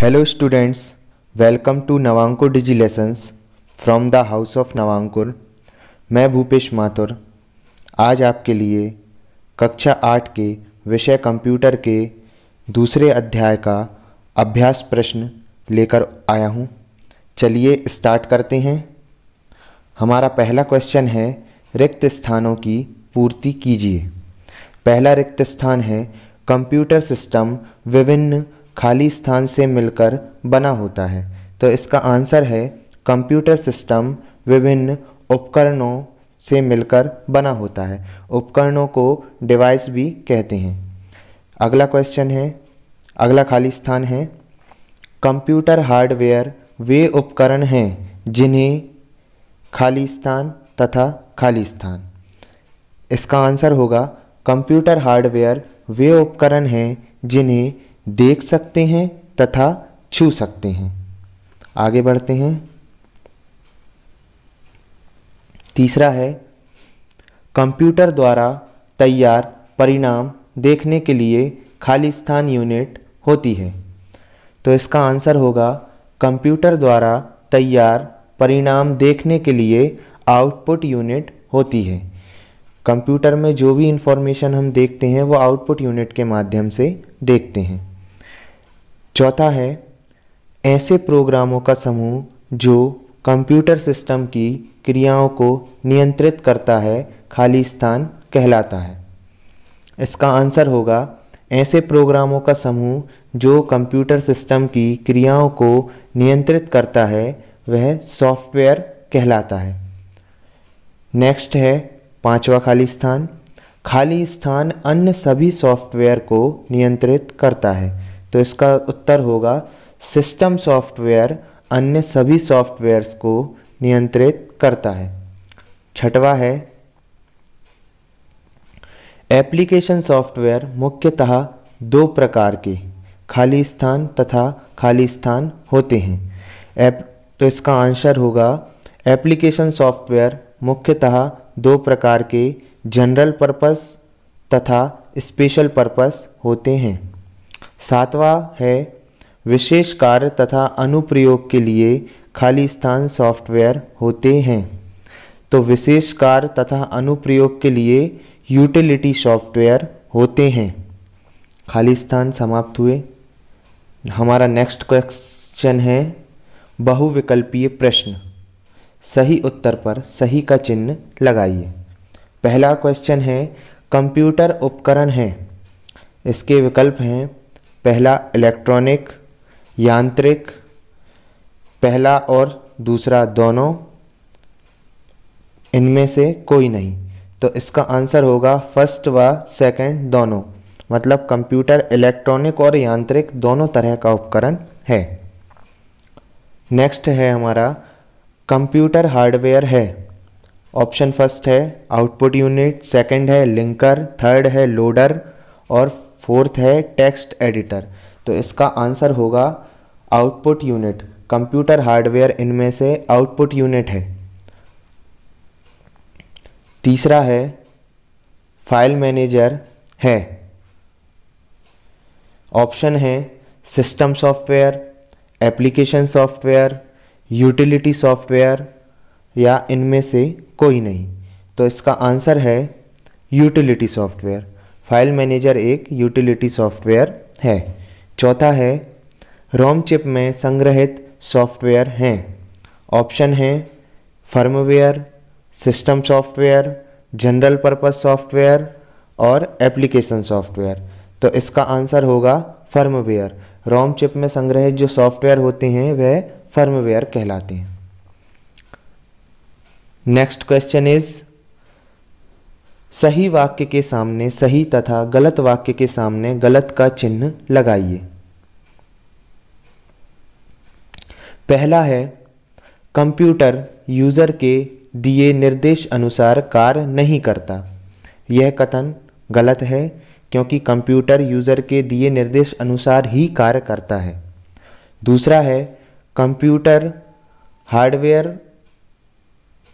hello students welcome to Navankur digi lessons from the house of Navankur मैं भूपेश माथुर आज आपके लिए कक्षा आठ के विषय कंप्यूटर के दूसरे अध्याय का अभ्यास प्रश्न लेकर आया हूँ चलिए स्टार्ट करते हैं हमारा पहला क्वेश्चन है रिक्त स्थानों की पूर्ति कीजिए पहला रिक्त स्थान है कंप्यूटर सिस्टम विभिन्न खाली स्थान से मिलकर बना होता है तो इसका आंसर है कंप्यूटर सिस्टम विभिन्न उपकरणों से मिलकर बना होता है उपकरणों को डिवाइस भी कहते हैं अगला क्वेश्चन है अगला खाली स्थान है कंप्यूटर हार्डवेयर वे उपकरण हैं जिन्हें खाली स्थान तथा खाली स्थान इसका आंसर होगा कंप्यूटर हार्डवेयर वे उपकरण हैं जिन्हें देख सकते हैं तथा छू सकते हैं आगे बढ़ते हैं तीसरा है कंप्यूटर द्वारा तैयार परिणाम देखने के लिए खाली स्थान यूनिट होती है तो इसका आंसर होगा कंप्यूटर द्वारा तैयार परिणाम देखने के लिए आउटपुट यूनिट होती है कंप्यूटर में जो भी इंफॉर्मेशन हम देखते हैं वो आउटपुट यूनिट के माध्यम से देखते हैं चौथा है ऐसे प्रोग्रामों का समूह जो कंप्यूटर सिस्टम की क्रियाओं को नियंत्रित करता है खाली स्थान कहलाता है इसका आंसर होगा ऐसे प्रोग्रामों का समूह जो कंप्यूटर सिस्टम की क्रियाओं को नियंत्रित करता है वह सॉफ्टवेयर कहलाता है नेक्स्ट है पांचवा खाली स्थान खाली स्थान अन्य सभी सॉफ्टवेयर को नियंत्रित करता है तो इसका उत्तर होगा सिस्टम सॉफ्टवेयर अन्य सभी सॉफ्टवेयर्स को नियंत्रित करता है छठवा है एप्लीकेशन सॉफ्टवेयर मुख्यतः दो प्रकार के खाली स्थान तथा खाली स्थान होते हैं एप तो इसका आंसर होगा एप्लीकेशन सॉफ्टवेयर मुख्यतः दो प्रकार के जनरल पर्पस तथा स्पेशल पर्पस होते हैं सातवां है विशेष कार्य तथा अनुप्रयोग के लिए खाली स्थान सॉफ्टवेयर होते हैं तो विशेष कार्य तथा अनुप्रयोग के लिए यूटिलिटी सॉफ्टवेयर होते हैं खाली स्थान समाप्त हुए हमारा नेक्स्ट क्वेश्चन है बहुविकल्पीय प्रश्न सही उत्तर पर सही का चिन्ह लगाइए पहला क्वेश्चन है कंप्यूटर उपकरण है इसके विकल्प हैं पहला इलेक्ट्रॉनिक यांत्रिक पहला और दूसरा दोनों इनमें से कोई नहीं तो इसका आंसर होगा फर्स्ट व सेकंड दोनों मतलब कंप्यूटर इलेक्ट्रॉनिक और यांत्रिक दोनों तरह का उपकरण है नेक्स्ट है हमारा कंप्यूटर हार्डवेयर है ऑप्शन फर्स्ट है आउटपुट यूनिट सेकंड है लिंकर थर्ड है लोडर और फोर्थ है टेक्स्ट एडिटर तो इसका आंसर होगा आउटपुट यूनिट कंप्यूटर हार्डवेयर इनमें से आउटपुट यूनिट है तीसरा है फाइल मैनेजर है ऑप्शन है system software application software utility software या इनमें से कोई नहीं तो इसका आंसर है यूटिलिटी सॉफ्टवेयर फाइल मैनेजर एक यूटिलिटी सॉफ्टवेयर है चौथा है रोम चिप में संग्रहित सॉफ्टवेयर हैं ऑप्शन हैं firmware system software general purpose software और एप्लीकेशन सॉफ्टवेयर तो इसका आंसर होगा फर्मवेयर रोम चिप में संग्रहित जो सॉफ्टवेयर होते हैं वह फर्मवेयर कहलाते हैं नेक्स्ट क्वेश्चन इज़ सही वाक्य के सामने सही तथा गलत वाक्य के सामने गलत का चिन्ह लगाइए पहला है कंप्यूटर यूज़र के दिए निर्देश अनुसार कार्य नहीं करता यह कथन गलत है क्योंकि कंप्यूटर यूज़र के दिए निर्देश अनुसार ही कार्य करता है दूसरा है कंप्यूटर हार्डवेयर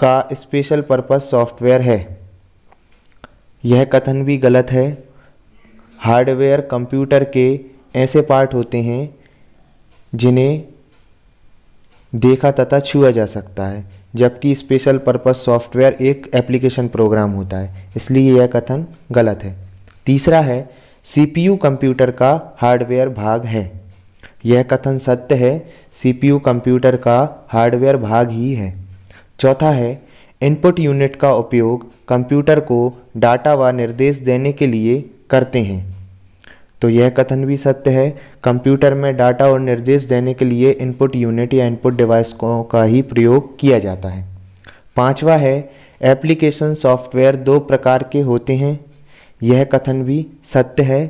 का स्पेशल पर्पस सॉफ्टवेयर है यह कथन भी गलत है हार्डवेयर कंप्यूटर के ऐसे पार्ट होते हैं जिन्हें देखा तथा छुआ जा सकता है जबकि स्पेशल पर्पस सॉफ्टवेयर एक एप्लीकेशन प्रोग्राम होता है इसलिए यह कथन गलत है तीसरा है सीपीयू कंप्यूटर का हार्डवेयर भाग है यह कथन सत्य है सीपीयू कंप्यूटर का हार्डवेयर भाग ही है चौथा है इनपुट यूनिट का उपयोग कंप्यूटर को डाटा व निर्देश देने के लिए करते हैं तो यह कथन भी सत्य है कंप्यूटर में डाटा और निर्देश देने के लिए इनपुट यूनिट या इनपुट डिवाइस का ही प्रयोग किया जाता है पांचवा है एप्लीकेशन सॉफ्टवेयर दो प्रकार के होते हैं यह कथन भी सत्य है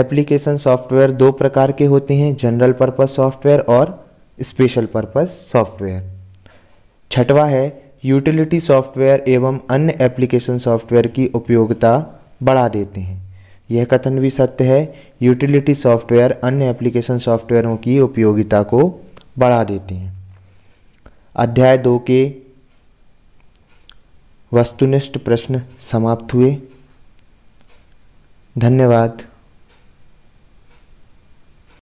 एप्लीकेशन सॉफ्टवेयर दो प्रकार के होते हैं जनरल पर्पस सॉफ्टवेयर और स्पेशल पर्पस सॉफ्टवेयर छठवा है यूटिलिटी सॉफ्टवेयर एवं अन्य एप्लीकेशन सॉफ्टवेयर की उपयोगिता बढ़ा देते हैं यह कथन भी सत्य है यूटिलिटी सॉफ्टवेयर अन्य एप्लीकेशन सॉफ्टवेयरों की उपयोगिता को बढ़ा देते हैं अध्याय दो के वस्तुनिष्ठ प्रश्न समाप्त हुए धन्यवाद